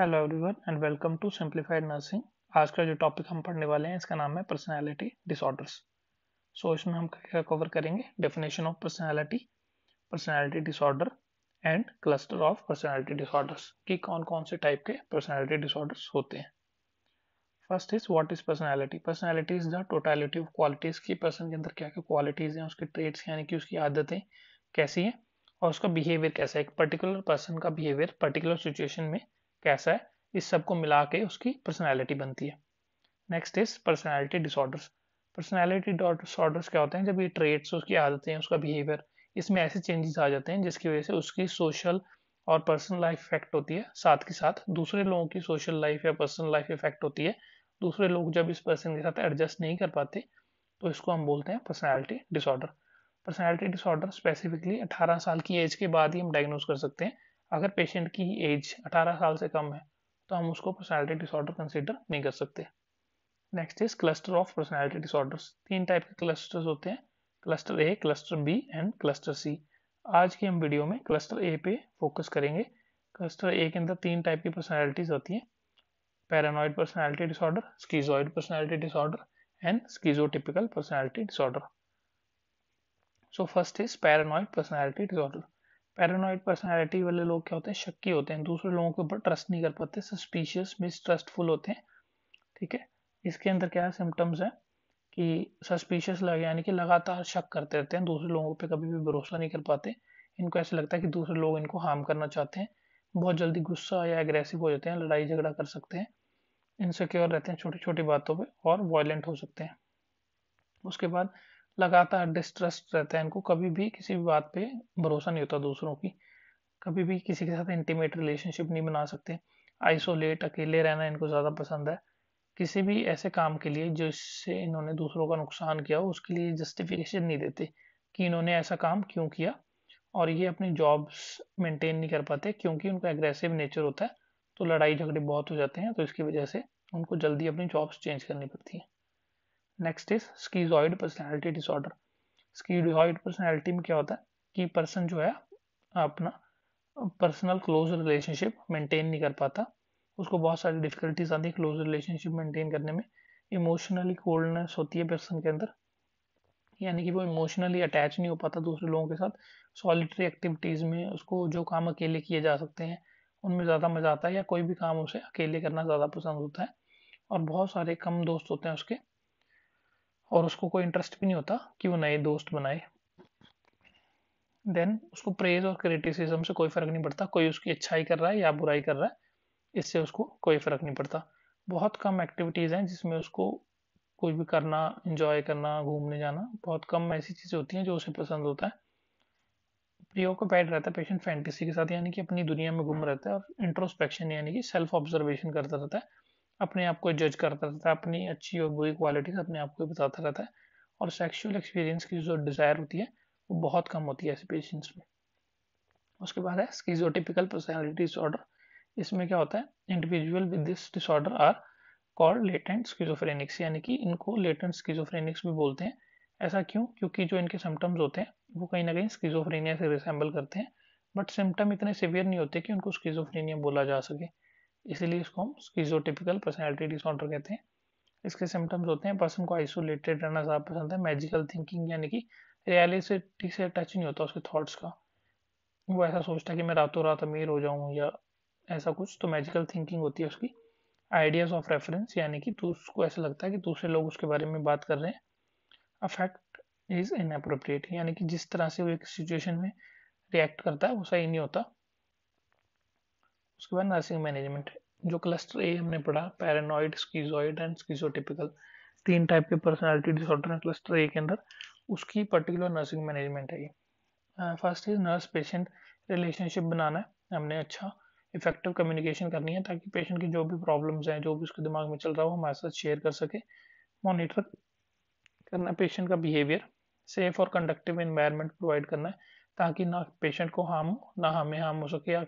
hello everyone and welcome to simplified nursing आज का जो टॉपिक हम पढ़ने वाले हैं इसका नाम है पर्सनैलिटी डिसऑर्डर्स सो इसमें हम क्या कवर करेंगे definition of personality personality disorder and cluster of personality disorders कि कौन कौन से टाइप के पर्सनैलिटी डिसऑर्डर्स होते हैं first is what is personality personality is the totality of qualities की पर्सन के अंदर क्या क्या क्वालिटीज हैं उसके ट्रेट्स यानी कि उसकी आदतें कैसी हैं और उसका बिहेवियर कैसा है एक पर्टिकुलर पर्सन का बिहेवियर पर्टिकुलर सिचुएशन में कैसा है इस सबको मिला के उसकी पर्सनैलिटी बनती है next is personality disorders personality disorders क्या होते हैं जब ये ट्रेड्स उसकी आदतें उसका बिहेवियर इसमें ऐसे चेंजेस आ जाते हैं जिसकी वजह से उसकी सोशल और पर्सनल लाइफ इफेक्ट होती है साथ के साथ दूसरे लोगों की सोशल लाइफ या पर्सनल लाइफ इफेक्ट होती है दूसरे लोग जब इस पर्सन के साथ एडजस्ट नहीं कर पाते तो इसको हम बोलते हैं personality disorder personality disorder specifically 18 साल की एज के बाद ही हम डायग्नोज कर सकते हैं अगर पेशेंट की एज 18 साल से कम है तो हम उसको पर्सनैलिटी डिसऑर्डर कंसिडर नहीं कर सकते next is cluster of personality disorders तीन टाइप के क्लस्टर्स होते हैं cluster A cluster B and cluster C आज की हम वीडियो में क्लस्टर ए पे फोकस करेंगे क्लस्टर ए के अंदर तीन टाइप की पर्सनैलिटीज होती हैं paranoid personality disorder schizoid personality disorder and schizotypal personality disorder so first is paranoid personality disorder paranoid personality वाले लोग क्या होते हैं शक्की होते हैं दूसरे लोगों के ऊपर ट्रस्ट नहीं कर पाते सस्पिशियस मिसट्रस्टफुल होते हैं ठीक है इसके अंदर क्या है सिम्टम्स हैं कि सस्पिशियस लगे यानी कि लगातार शक करते रहते हैं दूसरे लोगों पर कभी भी भरोसा नहीं कर पाते इनको ऐसा लगता है कि दूसरे लोग इनको हार्म करना चाहते हैं बहुत जल्दी गुस्सा या एग्रेसिव हो जाते हैं लड़ाई झगड़ा कर सकते हैं इनसे क्योर रहते हैं छोटी छोटी बातों पर और वॉयलेंट हो सकते हैं उसके बाद लगातार डिस्ट्रस्ट रहता है इनको कभी भी किसी भी बात पे भरोसा नहीं होता दूसरों की कभी भी किसी के साथ इंटीमेट रिलेशनशिप नहीं बना सकते आइसोलेट अकेले रहना इनको ज़्यादा पसंद है किसी भी ऐसे काम के लिए जिससे इन्होंने दूसरों का नुकसान किया हो उसके लिए जस्टिफिकेशन नहीं देते कि इन्होंने ऐसा काम क्यों किया और ये अपनी जॉब्स मेंटेन नहीं कर पाते क्योंकि उनका एग्रेसिव नेचर होता है तो लड़ाई झगड़े बहुत हो जाते हैं तो इसकी वजह से उनको जल्दी अपनी जॉब्स चेंज करनी पड़ती हैं next is schizoid personality disorder schizoid personality में क्या होता है कि पर्सन जो है अपना पर्सनल क्लोज रिलेशनशिप मेंटेन नहीं कर पाता उसको बहुत सारी डिफिकल्टीज आती है क्लोज रिलेशनशिप मेंटेन करने में इमोशनली कोल्डनेस होती है पर्सन के अंदर यानी कि वो इमोशनली अटैच नहीं हो पाता दूसरे लोगों के साथ सॉलिटरी एक्टिविटीज़ में उसको जो काम अकेले किए जा सकते हैं उनमें ज़्यादा मज़ा आता है या कोई भी काम उसे अकेले करना ज़्यादा पसंद होता है और बहुत सारे कम दोस्त होते हैं उसके और उसको कोई इंटरेस्ट भी नहीं होता कि वो नए दोस्त बनाए देन उसको प्रेज और क्रिटिसिज्म से कोई फर्क नहीं पड़ता कोई उसकी अच्छाई कर रहा है या बुराई कर रहा है इससे उसको कोई फर्क नहीं पड़ता बहुत कम एक्टिविटीज़ हैं जिसमें उसको कुछ भी करना इंजॉय करना घूमने जाना बहुत कम ऐसी चीज़ें होती हैं जो उसे पसंद होता है प्रियो को बैठ रहता है पेशेंट फैंटेसी के साथ यानी कि अपनी दुनिया में घूम रहता है और इंट्रोस्पेक्शन यानी कि सेल्फ ऑब्जर्वेशन करता रहता है अपने आप को जज करता रहता है अपनी अच्छी और बुरी क्वालिटीज अपने आप को बताता रहता है और सेक्शुअल एक्सपीरियंस की जो डिज़ायर होती है वो बहुत कम होती है ऐसे पेशेंट्स में उसके बाद है स्कीजोटिपिकल पर्सनैलिटी डिसऑर्डर इसमें क्या होता है individual with this disorder are called latent schizophrenics यानी कि इनको लेटेंट स्कीजोफ्रेनिक्स भी बोलते हैं ऐसा क्यों क्योंकि जो इनके सिम्टम्स होते हैं वो कहीं ना कहीं स्कीजोफ्रेनिया से रिसेंबल करते हैं बट सिम्टम इतने सिवियर नहीं होते कि उनको स्कीजोफ्रेनिया बोला जा सके इसीलिए इसको हम स्कीजोटिपिकल पर्सनैलिटी डिसऑर्डर कहते हैं इसके सिम्टम्स होते हैं पर्सन को आइसोलेटेड रहना ज़्यादा पसंद है मैजिकल थिंकिंग यानी कि रियलिटी से टच नहीं होता उसके थॉट्स का वो ऐसा सोचता है कि मैं रातों रात अमीर हो जाऊँ या ऐसा कुछ तो मैजिकल थिंकिंग होती है उसकी आइडियाज़ ऑफ रेफरेंस यानी कि तो उसको ऐसा लगता है कि दूसरे लोग उसके बारे में बात कर रहे हैं अफेक्ट इज़ इनअप्रोप्रिएट यानी कि जिस तरह से वो एक सिचुएशन में रिएक्ट करता है वो सही नहीं होता उसके बाद नर्सिंग मैनेजमेंट जो क्लस्टर ए हमने पढ़ा पैरानॉइड स्कीजॉइड एंड स्कीजोटिपिकल तीन टाइप के पर्सनालिटी डिसऑर्डर हैं क्लस्टर ए के अंदर उसकी पर्टिकुलर नर्सिंग मैनेजमेंट है ये first is nurse patient relationship बनाना है हमने अच्छा इफेक्टिव कम्युनिकेशन करनी है ताकि पेशेंट की जो भी प्रॉब्लम्स हैं जो भी उसके दिमाग में चल रहा हो हमारे साथ शेयर कर सके मॉनिटर करना पेशेंट का बिहेवियर सेफ और कंडक्टिव इन्वायरमेंट प्रोवाइड करना है ताकि ना पेशेंट को हार्म हो ना हमें हार्म हो सके या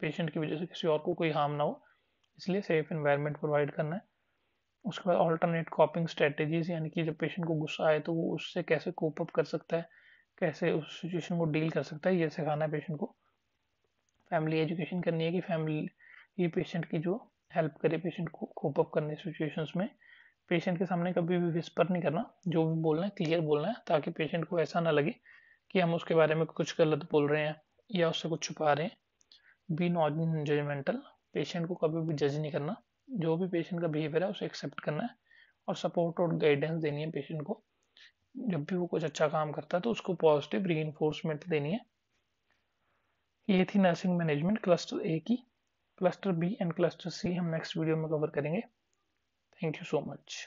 पेशेंट की वजह से किसी और को कोई हार्म ना हो इसलिए सेफ इन्वायरमेंट प्रोवाइड करना है उसके बाद ऑल्टरनेट कॉपिंग स्ट्रेटेजीज यानी कि जब पेशेंट को गुस्सा आए तो वो उससे कैसे कोप अप कर सकता है कैसे उस सिचुएशन को डील कर सकता है ये सिखाना है पेशेंट को फैमिली एजुकेशन करनी है कि फैमिली ये पेशेंट की जो हेल्प करे पेशेंट को कोप अप करने सिचुएशंस में पेशेंट के सामने कभी भी विस्पर नहीं करना जो भी बोलना है क्लियर बोलना है ताकि पेशेंट को ऐसा ना लगे कि हम उसके बारे में कुछ गलत बोल रहे हैं या उससे कुछ छुपा रहे हैं बी नॉन जजमेंटल पेशेंट को कभी भी जज नहीं करना जो भी पेशेंट का बिहेवियर है उसे एक्सेप्ट करना है और सपोर्ट और गाइडेंस देनी है पेशेंट को जब भी वो कुछ अच्छा काम करता है तो उसको पॉजिटिव री देनी है ये थी नर्सिंग मैनेजमेंट क्लस्टर ए की cluster B and cluster C हम नेक्स्ट वीडियो में कवर करेंगे थैंक यू सो मच